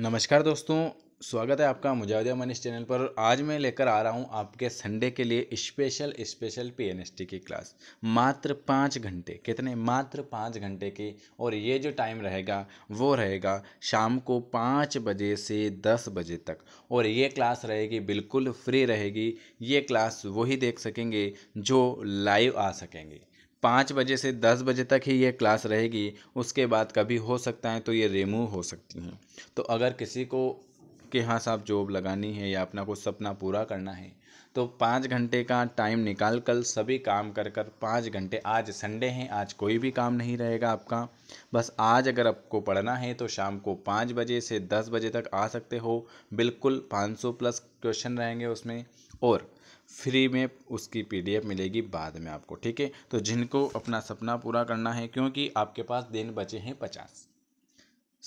नमस्कार दोस्तों स्वागत है आपका मुजाहिदा मनीष चैनल पर आज मैं लेकर आ रहा हूं आपके संडे के लिए स्पेशल स्पेशल पीएनएसटी की क्लास मात्र पाँच घंटे कितने मात्र पाँच घंटे की और ये जो टाइम रहेगा वो रहेगा शाम को पाँच बजे से दस बजे तक और ये क्लास रहेगी बिल्कुल फ्री रहेगी ये क्लास वही देख सकेंगे जो लाइव आ सकेंगे पाँच बजे से दस बजे तक ही ये क्लास रहेगी उसके बाद कभी हो सकता है तो ये रिमूव हो सकती हैं तो अगर किसी को कि हाँ साहब जॉब लगानी है या अपना कुछ सपना पूरा करना है तो पाँच घंटे का टाइम निकाल कर सभी काम कर कर पाँच घंटे आज संडे हैं आज कोई भी काम नहीं रहेगा आपका बस आज अगर आपको पढ़ना है तो शाम को पाँच बजे से दस बजे तक आ सकते हो बिल्कुल पाँच सौ प्लस क्वेश्चन रहेंगे उसमें और फ्री में उसकी पीडीएफ मिलेगी बाद में आपको ठीक है तो जिनको अपना सपना पूरा करना है क्योंकि आपके पास दिन बचे हैं पचास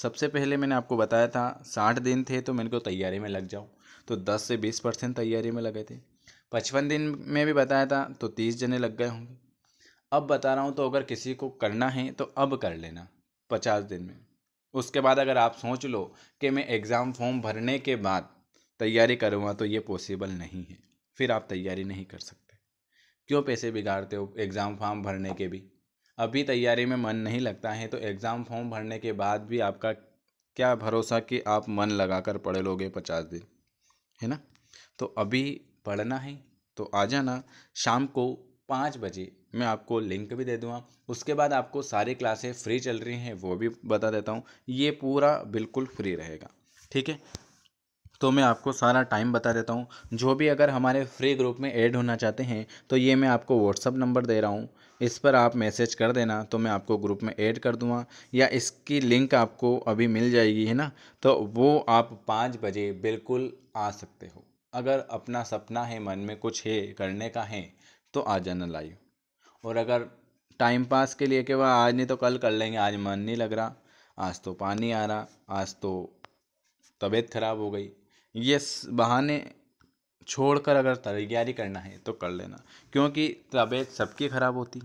सबसे पहले मैंने आपको बताया था साठ दिन थे तो मेरे को तैयारी में लग जाओ तो दस से बीस परसेंट तैयारी में लगे थे पचपन दिन में भी बताया था तो तीस जने लग गए होंगे अब बता रहा हूँ तो अगर किसी को करना है तो अब कर लेना पचास दिन में उसके बाद अगर आप सोच लो कि मैं एग्ज़ाम फॉर्म भरने के बाद तैयारी करूँगा तो ये पॉसिबल नहीं है फिर आप तैयारी नहीं कर सकते क्यों पैसे बिगाड़ते हो एग्ज़ाम फॉर्म भरने के भी अभी तैयारी में मन नहीं लगता है तो एग्ज़ाम फॉर्म भरने के बाद भी आपका क्या भरोसा कि आप मन लगा कर पढ़ लोगे पचास दिन है ना तो अभी पढ़ना है तो आ जाना शाम को पाँच बजे मैं आपको लिंक भी दे दूँगा उसके बाद आपको सारी क्लासें फ्री चल रही हैं वो भी बता देता हूँ ये पूरा बिल्कुल फ्री रहेगा ठीक है तो मैं आपको सारा टाइम बता देता हूँ जो भी अगर हमारे फ्री ग्रुप में ऐड होना चाहते हैं तो ये मैं आपको व्हाट्सअप नंबर दे रहा हूँ इस पर आप मैसेज कर देना तो मैं आपको ग्रुप में ऐड कर दूँगा या इसकी लिंक आपको अभी मिल जाएगी है ना तो वो आप पाँच बजे बिल्कुल आ सकते हो अगर अपना सपना है मन में कुछ है करने का है तो आ जाना लाइव और अगर टाइम पास के लिए कि वह आज नहीं तो कल कर लेंगे आज मन नहीं लग रहा आज तो पानी आ रहा आज तो तबीयत खराब हो गई ये बहाने छोड़ कर अगर तैयारी करना है तो कर लेना क्योंकि तबीयत सबकी ख़राब होती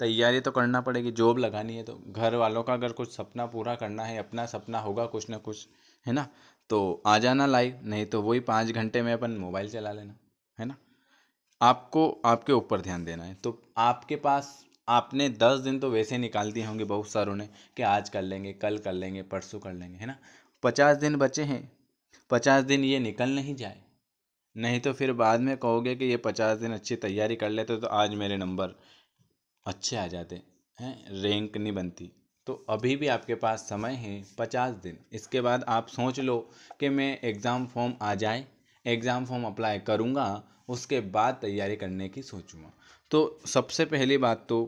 तैयारी तो करना पड़ेगी जॉब लगानी है तो घर वालों का अगर कुछ सपना पूरा करना है अपना सपना होगा कुछ ना कुछ है ना तो आ जाना लाइव नहीं तो वही पाँच घंटे में अपन मोबाइल चला लेना है ना आपको आपके ऊपर ध्यान देना है तो आपके पास आपने दस दिन तो वैसे निकाल दिए होंगे बहुत सारों ने कि आज कर लेंगे कल कर लेंगे परसों कर लेंगे है ना पचास दिन बचे हैं पचास दिन ये निकल नहीं जाए नहीं तो फिर बाद में कहोगे कि ये पचास दिन अच्छी तैयारी कर लेते तो आज मेरे नंबर अच्छे आ जाते हैं रैंक नहीं बनती तो अभी भी आपके पास समय है पचास दिन इसके बाद आप सोच लो कि मैं एग्ज़ाम फॉर्म आ जाए एग्ज़ाम फॉर्म अप्लाई करूँगा उसके बाद तैयारी करने की सोचूँगा तो सबसे पहली बात तो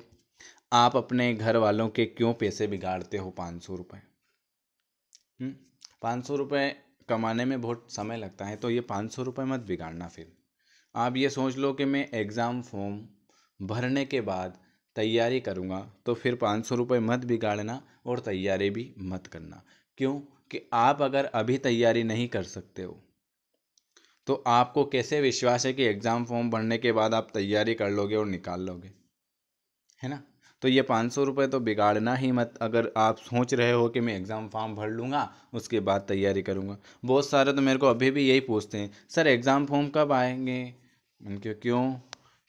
आप अपने घर वालों के क्यों पैसे बिगाड़ते हो पाँच सौ रुपये हम्म, पाँच सौ रुपये कमाने में बहुत समय लगता है तो ये पाँच सौ रुपये मत बिगाड़ना फिर आप ये सोच लो कि मैं एग्ज़ाम फॉर्म भरने के बाद तैयारी करूँगा तो फिर पाँच सौ रुपये मत बिगाड़ना और तैयारी भी मत करना क्यों कि आप अगर अभी तैयारी नहीं कर सकते हो तो आपको कैसे विश्वास है कि एग्ज़ाम फॉर्म भरने के बाद आप तैयारी कर लोगे और निकाल लोगे है ना तो ये पाँच सौ रुपये तो बिगाड़ना ही मत अगर आप सोच रहे हो कि मैं एग्ज़ाम फॉर्म भर लूँगा उसके बाद तैयारी करूँगा बहुत सारे तो मेरे को अभी भी यही पूछते हैं सर एग्ज़ाम फॉर्म कब आएंगे उनके क्यों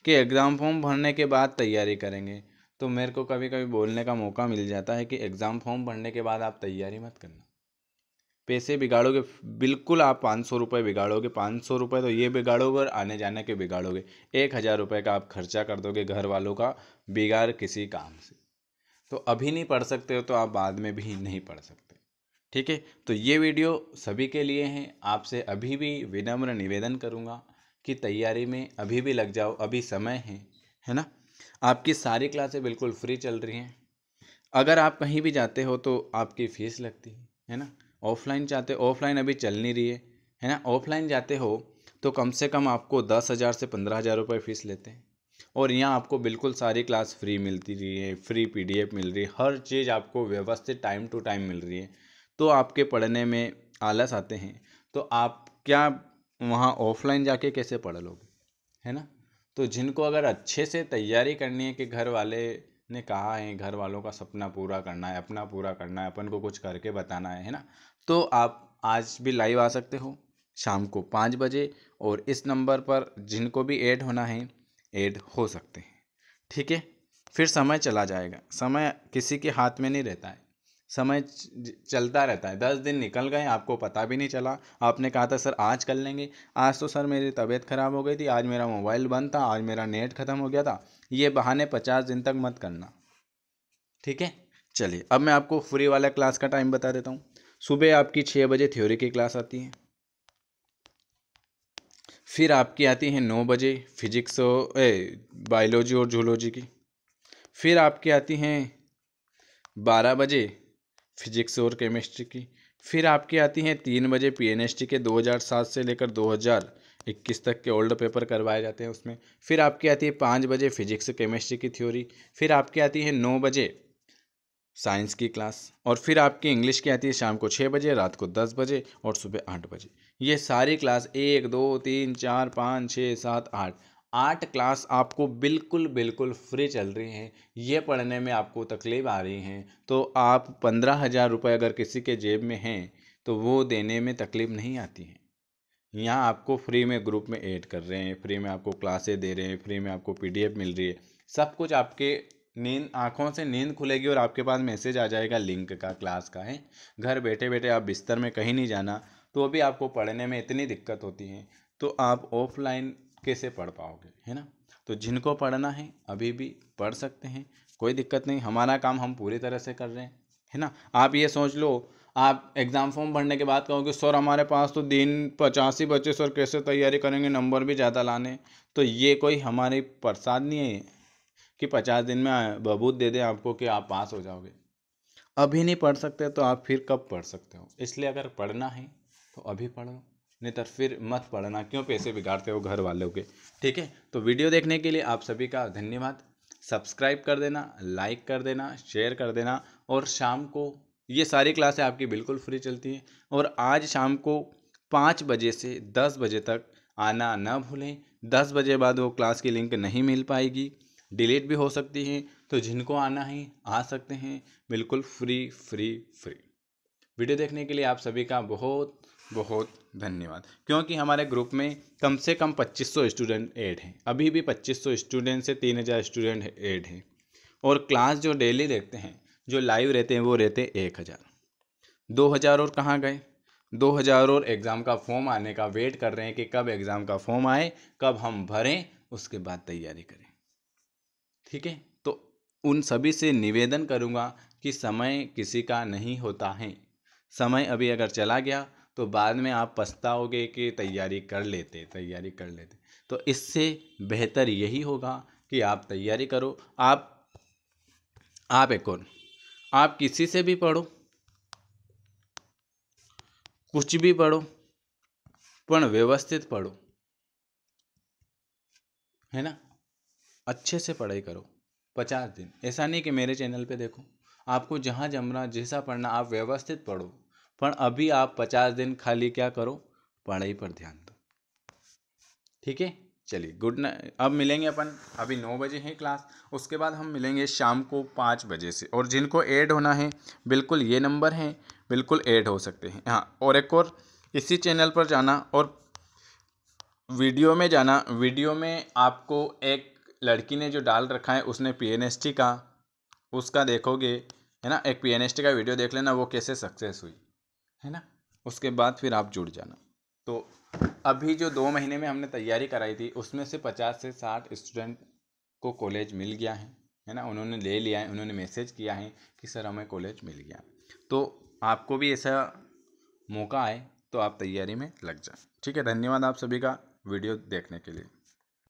कि एग्ज़ाम फॉर्म भरने के बाद तैयारी करेंगे तो मेरे को कभी कभी बोलने का मौका मिल जाता है कि एग्ज़ाम फॉर्म भरने के बाद आप तैयारी मत करना पैसे बिगाड़ोगे बिल्कुल आप पाँच सौ रुपये बिगाड़ोगे पाँच सौ रुपये तो ये बिगाड़ोगे और आने जाने के बिगाड़ोगे एक हज़ार रुपये का आप खर्चा कर दोगे घर वालों का बिगाड़ किसी काम से तो अभी नहीं पढ़ सकते हो तो आप बाद में भी नहीं पढ़ सकते ठीक है तो ये वीडियो सभी के लिए हैं आपसे अभी भी विनम्र निवेदन करूँगा कि तैयारी में अभी भी लग जाओ अभी समय है है ना आपकी सारी क्लासें बिल्कुल फ्री चल रही हैं अगर आप कहीं भी जाते हो तो आपकी फ़ीस लगती है है ना ऑफलाइन चाहते हो ऑफलाइन अभी चल नहीं रही है है ना ऑफलाइन जाते हो तो कम से कम आपको दस हज़ार से पंद्रह हज़ार रुपये फ़ीस लेते हैं और यहाँ आपको बिल्कुल सारी क्लास फ्री मिलती रही है फ्री पीडीएफ मिल रही है हर चीज़ आपको व्यवस्थित टाइम टू टाइम मिल रही है तो आपके पढ़ने में आलस आते हैं तो आप क्या वहाँ ऑफलाइन जाके कैसे पढ़ लोगे है ना तो जिनको अगर अच्छे से तैयारी करनी है कि घर वाले ने कहा है घर वालों का सपना पूरा करना है अपना पूरा करना है अपन को कुछ करके बताना है है ना तो आप आज भी लाइव आ सकते हो शाम को पाँच बजे और इस नंबर पर जिनको भी ऐड होना है ऐड हो सकते हैं ठीक है फिर समय चला जाएगा समय किसी के हाथ में नहीं रहता है समय चलता रहता है दस दिन निकल गए आपको पता भी नहीं चला आपने कहा था सर आज कर लेंगे आज तो सर मेरी तबीयत ख़राब हो गई थी आज मेरा मोबाइल बंद था आज मेरा नेट ख़त्म हो गया था ये बहाने पचास दिन तक मत करना ठीक है चलिए अब मैं आपको फ्री वाला क्लास का टाइम बता देता हूँ सुबह आपकी छः बजे थ्योरी की क्लास आती है फिर आपकी आती है नौ बजे फिजिक्स ए बायोलॉजी और जूलॉजी की फिर आपकी आती हैं बारह बजे फिजिक्स और केमिस्ट्री की फिर आपकी आती हैं तीन बजे पीएनएसटी के 2007 से लेकर 2021 तक के ओल्ड पेपर करवाए जाते हैं उसमें फिर आपकी आती है पाँच बजे फिजिक्स केमिस्ट्री की थ्योरी फिर आपकी आती है नौ बजे साइंस की क्लास और फिर आपकी इंग्लिश की आती है शाम को छः बजे रात को दस बजे और सुबह आठ बजे ये सारी क्लास एक दो तीन चार पाँच छः सात आठ आर्ट क्लास आपको बिल्कुल बिल्कुल फ्री चल रही हैं ये पढ़ने में आपको तकलीफ़ आ रही हैं तो आप पंद्रह हज़ार रुपये अगर किसी के जेब में हैं तो वो देने में तकलीफ़ नहीं आती है यहाँ आपको फ्री में ग्रुप में ऐड कर रहे हैं फ्री में आपको क्लासें दे रहे हैं फ्री में आपको पी मिल रही है सब कुछ आपके नींद आँखों से नींद खुलेगी और आपके पास मैसेज आ जाएगा लिंक का क्लास का है घर बैठे बैठे आप बिस्तर में कहीं नहीं जाना तो अभी आपको पढ़ने में इतनी दिक्कत होती है तो आप ऑफलाइन कैसे पढ़ पाओगे है ना तो जिनको पढ़ना है अभी भी पढ़ सकते हैं कोई दिक्कत नहीं हमारा काम हम पूरी तरह से कर रहे हैं है ना आप ये सोच लो आप एग्ज़ाम फॉर्म भरने के बाद कहोगे सर हमारे पास तो दिन पचास ही बच्चे सर कैसे तैयारी करेंगे नंबर भी ज़्यादा लाने तो ये कोई हमारी प्रसाद नहीं है कि पचास दिन में बबूत दे दें आपको कि आप पास हो जाओगे अभी नहीं पढ़ सकते तो आप फिर कब पढ़ सकते हो इसलिए अगर पढ़ना है तो अभी पढ़ो नहीं तो फिर मत पढ़ना क्यों पैसे बिगाड़ते हो घर वालों के ठीक है तो वीडियो देखने के लिए आप सभी का धन्यवाद सब्सक्राइब कर देना लाइक कर देना शेयर कर देना और शाम को ये सारी क्लासें आपकी बिल्कुल फ्री चलती हैं और आज शाम को पाँच बजे से दस बजे तक आना ना भूलें दस बजे बाद वो क्लास की लिंक नहीं मिल पाएगी डिलीट भी हो सकती है तो जिनको आना है आ सकते हैं बिल्कुल फ्री फ्री फ्री वीडियो देखने के लिए आप सभी का बहुत बहुत धन्यवाद क्योंकि हमारे ग्रुप में कम से कम 2500 स्टूडेंट ऐड हैं अभी भी 2500 स्टूडेंट से 3000 स्टूडेंट ऐड हैं और क्लास जो डेली रहते हैं जो लाइव रहते हैं वो रहते हैं एक हज़ार दो हज़ार और कहाँ गए दो हज़ार और एग्ज़ाम का फॉर्म आने का वेट कर रहे हैं कि कब एग्ज़ाम का फॉर्म आए कब हम भरें उसके बाद तैयारी करें ठीक है तो उन सभी से निवेदन करूँगा कि समय किसी का नहीं होता है समय अभी अगर चला गया तो बाद में आप पछताओगे कि तैयारी कर लेते तैयारी कर लेते तो इससे बेहतर यही होगा कि आप तैयारी करो आप आप एक और आप किसी से भी पढ़ो कुछ भी पढ़ो पर व्यवस्थित पढ़ो है ना अच्छे से पढ़ाई करो पचास दिन ऐसा नहीं कि मेरे चैनल पे देखो आपको जहाँ जमना जैसा पढ़ना आप व्यवस्थित पढ़ो पर अभी आप पचास दिन खाली क्या करो पढ़ाई पर ध्यान दो ठीक है चलिए गुड नाइट अब मिलेंगे अपन अभी नौ बजे है क्लास उसके बाद हम मिलेंगे शाम को पाँच बजे से और जिनको ऐड होना है बिल्कुल ये नंबर हैं बिल्कुल ऐड हो सकते हैं हाँ और एक और इसी चैनल पर जाना और वीडियो में जाना वीडियो में आपको एक लड़की ने जो डाल रखा है उसने पी का उसका देखोगे है ना एक पी का वीडियो देख लेना वो कैसे सक्सेस हुई है ना उसके बाद फिर आप जुड़ जाना तो अभी जो दो महीने में हमने तैयारी कराई थी उसमें से पचास से साठ स्टूडेंट को कॉलेज मिल गया है है ना उन्होंने ले लिया है उन्होंने मैसेज किया है कि सर हमें कॉलेज मिल गया तो आपको भी ऐसा मौका आए तो आप तैयारी में लग जाए ठीक है धन्यवाद आप सभी का वीडियो देखने के लिए